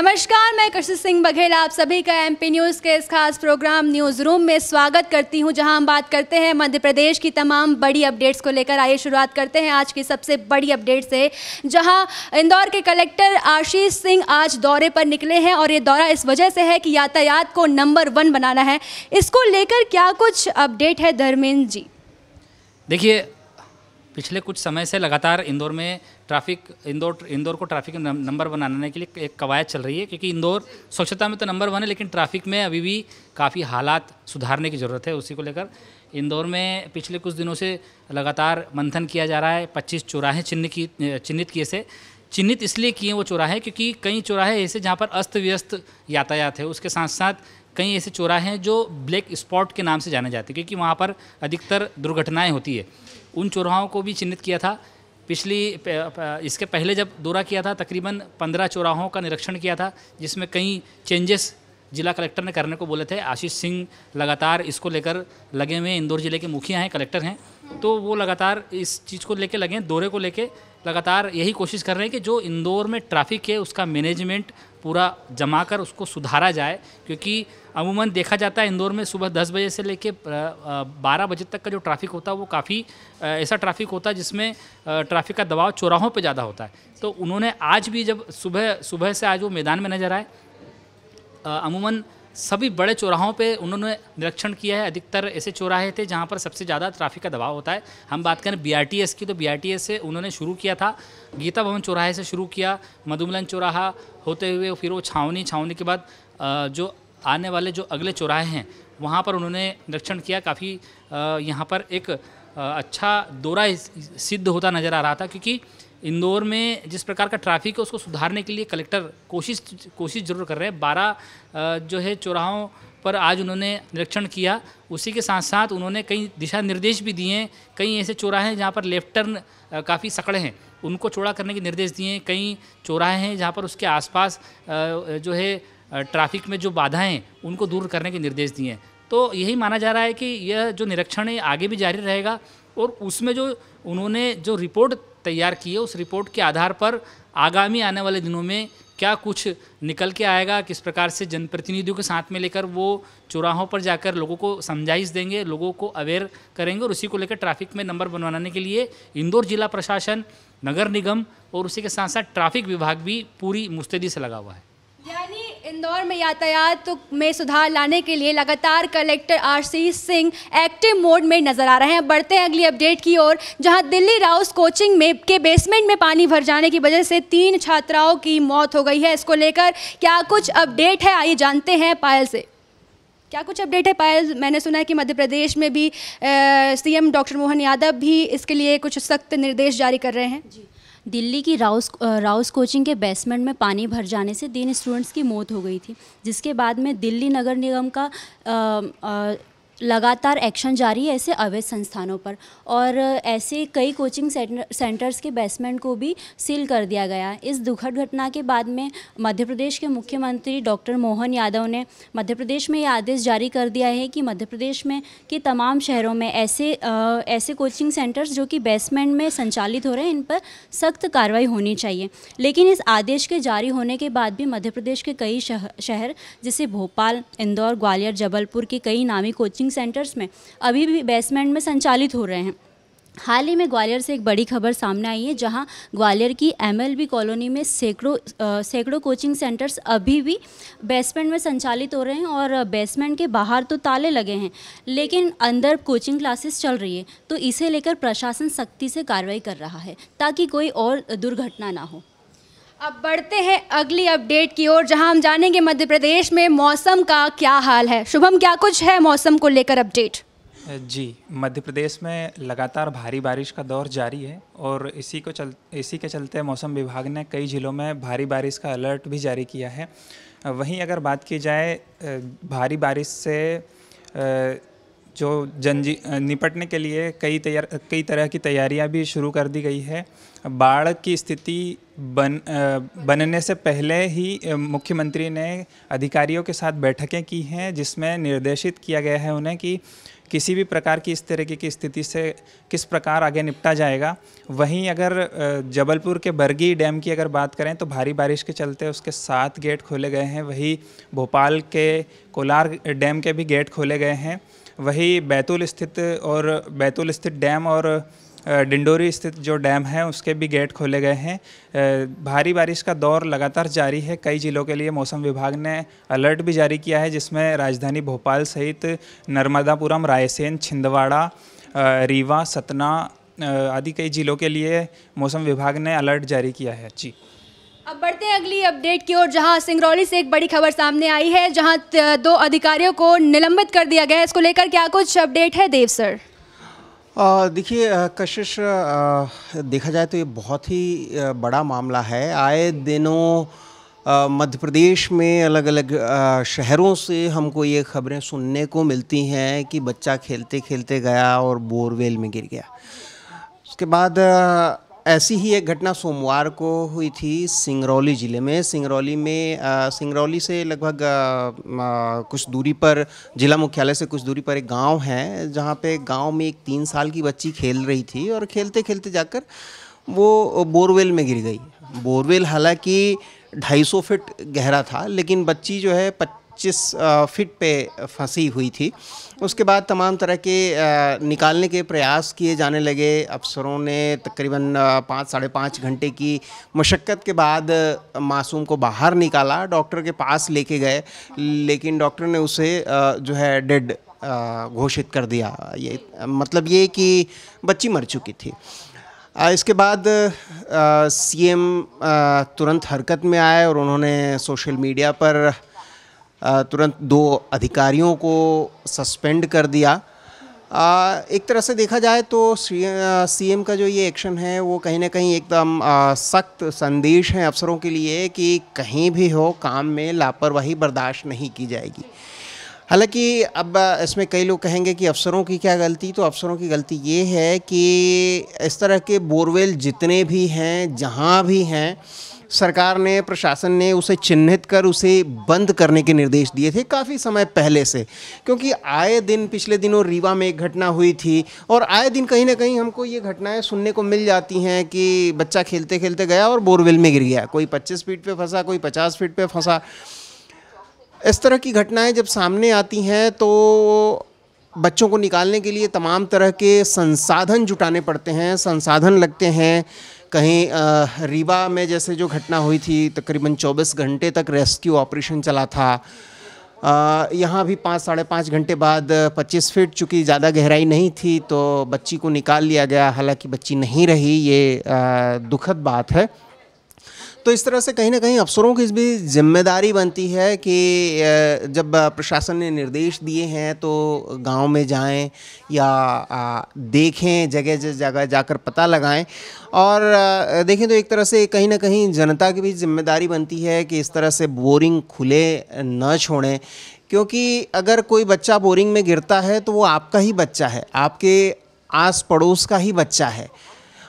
नमस्कार मैं कृषि सिंह बघेल आप सभी का एमपी न्यूज़ के इस खास प्रोग्राम न्यूज़ रूम में स्वागत करती हूं जहां हम बात करते हैं मध्य प्रदेश की तमाम बड़ी अपडेट्स को लेकर आइए शुरुआत करते हैं आज की सबसे बड़ी अपडेट से जहां इंदौर के कलेक्टर आशीष सिंह आज दौरे पर निकले हैं और ये दौरा इस वजह से है कि यातायात को नंबर वन बनाना है इसको लेकर क्या कुछ अपडेट है धर्मेंद्र जी देखिए पिछले कुछ समय से लगातार इंदौर में ट्रैफिक इंदौर इंदौर को ट्रैफिक नंबर बनाने के लिए एक कवायद चल रही है क्योंकि इंदौर स्वच्छता में तो नंबर वन है लेकिन ट्रैफिक में अभी भी काफ़ी हालात सुधारने की ज़रूरत है उसी को लेकर इंदौर में पिछले कुछ दिनों से लगातार मंथन किया जा रहा है पच्चीस चौराहे चिन्ह की चिन्हित किए से चिन्हित इसलिए किए वो चौराहे क्योंकि कई चौराहे ऐसे जहाँ पर अस्त व्यस्त यातायात है उसके साथ साथ कई ऐसे चौराहे हैं जो ब्लैक स्पॉट के नाम से जाने जाते हैं क्योंकि वहाँ पर अधिकतर दुर्घटनाएं होती है उन चौराहों को भी चिन्हित किया था पिछली इसके पहले जब दौरा किया था तकरीबन पंद्रह चौराहों का निरीक्षण किया था जिसमें कई चेंजेस जिला कलेक्टर ने करने को बोले थे आशीष सिंह लगातार इसको लेकर लगे हुए इंदौर ज़िले के मुखिया हैं कलेक्टर हैं तो वो लगातार इस चीज़ को लेकर लगे दौरे को लेकर लगातार यही कोशिश कर रहे हैं कि जो इंदौर में ट्रैफिक है उसका मैनेजमेंट पूरा जमा कर उसको सुधारा जाए क्योंकि अमूमन देखा जाता है इंदौर में सुबह दस बजे से लेके बारह बजे तक का जो ट्रैफिक होता है वो काफ़ी ऐसा ट्रैफिक होता है जिसमें ट्रैफिक का दबाव चौराहों पे ज़्यादा होता है तो उन्होंने आज भी जब सुबह सुबह से आज वो मैदान में नजर आए अमूमन सभी बड़े चौराहों पे उन्होंने निरीक्षण किया है अधिकतर ऐसे चौराहे थे जहाँ पर सबसे ज़्यादा ट्रैफिक का दबाव होता है हम बात करें बीआरटीएस की तो बीआरटीएस से उन्होंने शुरू किया था गीता भवन चौराहे से शुरू किया मधुमलन चौराहा होते हुए फिर वो छावनी छावनी के बाद जो आने वाले जो अगले चौराहे हैं वहाँ पर उन्होंने निरीक्षण किया काफ़ी यहाँ पर एक अच्छा दौरा सिद्ध होता नज़र आ रहा था क्योंकि इंदौर में जिस प्रकार का ट्रैफिक है उसको सुधारने के लिए कलेक्टर कोशिश कोशिश जरूर कर रहे हैं बारह जो है चौराहों पर आज उन्होंने निरीक्षण किया उसी के साथ साथ उन्होंने कई दिशा निर्देश भी दिए हैं कई ऐसे चौराहे हैं जहाँ पर लेफ्ट टर्न काफ़ी सकड़े हैं उनको चौड़ा करने के निर्देश दिए हैं कई चौराहे हैं जहाँ पर उसके आसपास जो है ट्रैफिक में जो बाधाएं उनको दूर करने के निर्देश दिए हैं तो यही माना जा रहा है कि यह जो निरीक्षण है आगे भी जारी रहेगा और उसमें जो उन्होंने जो रिपोर्ट तैयार की है उस रिपोर्ट के आधार पर आगामी आने वाले दिनों में क्या कुछ निकल के आएगा किस प्रकार से जनप्रतिनिधियों के साथ में लेकर वो चौराहों पर जाकर लोगों को समझाइश देंगे लोगों को अवेयर करेंगे और उसी को लेकर ट्रैफिक में नंबर बनवाने के लिए इंदौर जिला प्रशासन नगर निगम और उसी के साथ साथ ट्रैफिक विभाग भी पूरी मुस्तैदी से लगा हुआ है इंदौर में यातायात में सुधार लाने के लिए लगातार collector RC Singh active mode में नजर आ रहे हैं बढ़ते हैं अगली अपडेट की ओर जहां दिल्ली राउस कोचिंग में के बेसमेंट में पानी भर जाने की वजह से तीन छात्राओं की मौत हो गई है इसको लेकर क्या कुछ अपडेट है आइए जानते हैं पायल से क्या कुछ अपडेट है पायल मैंने सुना है कि मध्य प्रदेश में भी सी डॉक्टर मोहन यादव भी इसके लिए कुछ सख्त निर्देश जारी कर रहे हैं जी दिल्ली की राउस राउस कोचिंग के बेसमेंट में पानी भर जाने से तीन स्टूडेंट्स की मौत हो गई थी जिसके बाद में दिल्ली नगर निगम का आ, आ, लगातार एक्शन जारी है ऐसे अवैध संस्थानों पर और ऐसे कई कोचिंग सेंटर्स के बेसमेंट को भी सील कर दिया गया इस दुखद घटना के बाद में मध्य प्रदेश के मुख्यमंत्री डॉक्टर मोहन यादव ने मध्य प्रदेश में यह आदेश जारी कर दिया है कि मध्य प्रदेश में के तमाम शहरों में ऐसे आ, ऐसे कोचिंग सेंटर्स जो कि बेसमेंट में संचालित हो रहे हैं इन पर सख्त कार्रवाई होनी चाहिए लेकिन इस आदेश के जारी होने के बाद भी मध्य प्रदेश के कई शहर जैसे भोपाल इंदौर ग्वालियर जबलपुर के कई नामी कोचिंग कोचिंग सेंटर्स में अभी भी बेसमेंट में संचालित हो रहे हैं हाल ही में ग्वालियर से एक बड़ी खबर सामने आई है जहां ग्वालियर की एमएलबी कॉलोनी में सैकड़ों सैकड़ों कोचिंग सेंटर्स अभी भी बेसमेंट में संचालित हो रहे हैं और बेसमेंट के बाहर तो ताले लगे हैं लेकिन अंदर कोचिंग क्लासेस चल रही है तो इसे लेकर प्रशासन सख्ती से कार्रवाई कर रहा है ताकि कोई और दुर्घटना ना हो अब बढ़ते हैं अगली अपडेट की ओर जहां हम जानेंगे मध्य प्रदेश में मौसम का क्या हाल है शुभम क्या कुछ है मौसम को लेकर अपडेट जी मध्य प्रदेश में लगातार भारी बारिश का दौर जारी है और इसी को चल इसी के चलते मौसम विभाग ने कई ज़िलों में भारी बारिश का अलर्ट भी जारी किया है वहीं अगर बात की जाए भारी बारिश से जो जनजी निपटने के लिए कई तैयार कई तरह की तैयारियां भी शुरू कर दी गई है बाढ़ की स्थिति बन बनने से पहले ही मुख्यमंत्री ने अधिकारियों के साथ बैठकें की हैं जिसमें निर्देशित किया गया है उन्हें कि किसी भी प्रकार की इस तरीके की स्थिति से किस प्रकार आगे निपटा जाएगा वहीं अगर जबलपुर के बरगी डैम की अगर बात करें तो भारी बारिश के चलते उसके सात गेट खोले गए हैं वहीं भोपाल के कोलार डैम के भी गेट खोले गए हैं वही बैतूल स्थित और बैतूल स्थित डैम और डिंडोरी स्थित जो डैम है उसके भी गेट खोले गए हैं भारी बारिश का दौर लगातार जारी है कई जिलों के लिए मौसम विभाग ने अलर्ट भी जारी किया है जिसमें राजधानी भोपाल सहित नर्मदापुरम रायसेन छिंदवाड़ा रीवा सतना आदि कई जिलों के लिए मौसम विभाग ने अलर्ट जारी किया है जी अब बढ़ते हैं अगली अपडेट की ओर जहां सिंगरौली से एक बड़ी खबर सामने आई है जहां दो अधिकारियों को निलंबित कर दिया गया है इसको लेकर क्या कुछ अपडेट है देव सर देखिए कशिश देखा जाए तो ये बहुत ही बड़ा मामला है आए दिनों मध्य प्रदेश में अलग अलग शहरों से हमको ये खबरें सुनने को मिलती हैं कि बच्चा खेलते खेलते गया और बोरवेल में गिर गया उसके बाद ऐसी ही एक घटना सोमवार को हुई थी सिंगरौली ज़िले में सिंगरौली में सिंगरौली से लगभग कुछ दूरी पर जिला मुख्यालय से कुछ दूरी पर एक गांव है जहां पे गांव में एक तीन साल की बच्ची खेल रही थी और खेलते खेलते जाकर वो बोरवेल में गिर गई बोरवेल हालांकि 250 फीट गहरा था लेकिन बच्ची जो है पच्चीस फिट पे फंसी हुई थी उसके बाद तमाम तरह के निकालने के प्रयास किए जाने लगे अफसरों ने तकरीबन पाँच साढ़े पाँच घंटे की मशक्क़त के बाद मासूम को बाहर निकाला डॉक्टर के पास लेके गए लेकिन डॉक्टर ने उसे जो है डेड घोषित कर दिया ये मतलब ये कि बच्ची मर चुकी थी इसके बाद सीएम तुरंत हरकत में आए और उन्होंने सोशल मीडिया पर तुरंत दो अधिकारियों को सस्पेंड कर दिया एक तरह से देखा जाए तो सीएम का जो ये एक्शन है वो कहीं ना कहीं एकदम सख्त संदेश है अफसरों के लिए कि कहीं भी हो काम में लापरवाही बर्दाश्त नहीं की जाएगी हालांकि अब इसमें कई लोग कहेंगे कि अफसरों की क्या गलती तो अफसरों की गलती ये है कि इस तरह के बोरवेल जितने भी हैं जहाँ भी हैं सरकार ने प्रशासन ने उसे चिन्हित कर उसे बंद करने के निर्देश दिए थे काफ़ी समय पहले से क्योंकि आए दिन पिछले दिनों रीवा में एक घटना हुई थी और आए दिन कहीं ना कहीं हमको ये घटनाएं सुनने को मिल जाती हैं कि बच्चा खेलते खेलते गया और बोरवेल में गिर गया कोई पच्चीस फीट पर फंसा कोई पचास फीट पर फंसा इस तरह की घटनाएँ जब सामने आती हैं तो बच्चों को निकालने के लिए तमाम तरह के संसाधन जुटाने पड़ते हैं संसाधन लगते हैं कहीं रीवा में जैसे जो घटना हुई थी तकरीबन 24 घंटे तक रेस्क्यू ऑपरेशन चला था यहाँ भी पाँच साढ़े पाँच घंटे बाद 25 फीट चूँकि ज़्यादा गहराई नहीं थी तो बच्ची को निकाल लिया गया हालांकि बच्ची नहीं रही ये दुखद बात है तो इस तरह से कहीं ना कहीं अफसरों की भी जिम्मेदारी बनती है कि जब प्रशासन ने निर्देश दिए हैं तो गांव में जाएं या देखें जगह जगह जाकर पता लगाएं और देखें तो एक तरह से कहीं ना कहीं जनता की भी जिम्मेदारी बनती है कि इस तरह से बोरिंग खुले न छोड़ें क्योंकि अगर कोई बच्चा बोरिंग में गिरता है तो वो आपका ही बच्चा है आपके आस पड़ोस का ही बच्चा है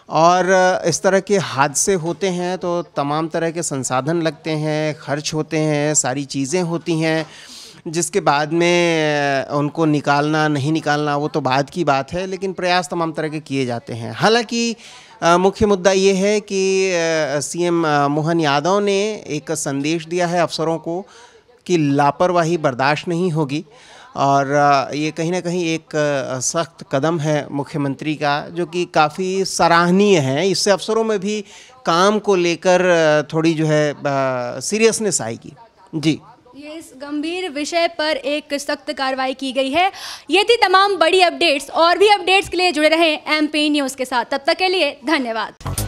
और इस तरह के हादसे होते हैं तो तमाम तरह के संसाधन लगते हैं खर्च होते हैं सारी चीज़ें होती हैं जिसके बाद में उनको निकालना नहीं निकालना वो तो बाद की बात है लेकिन प्रयास तमाम तरह के किए जाते हैं हालांकि मुख्य मुद्दा ये है कि सीएम मोहन यादव ने एक संदेश दिया है अफसरों को कि लापरवाही बर्दाश्त नहीं होगी और ये कहीं ना कहीं एक सख्त कदम है मुख्यमंत्री का जो कि काफ़ी सराहनीय है इससे अफसरों में भी काम को लेकर थोड़ी जो है सीरियसनेस आएगी जी ये इस गंभीर विषय पर एक सख्त कार्रवाई की गई है ये थी तमाम बड़ी अपडेट्स और भी अपडेट्स के लिए जुड़े रहें एम न्यूज़ के साथ तब तक के लिए धन्यवाद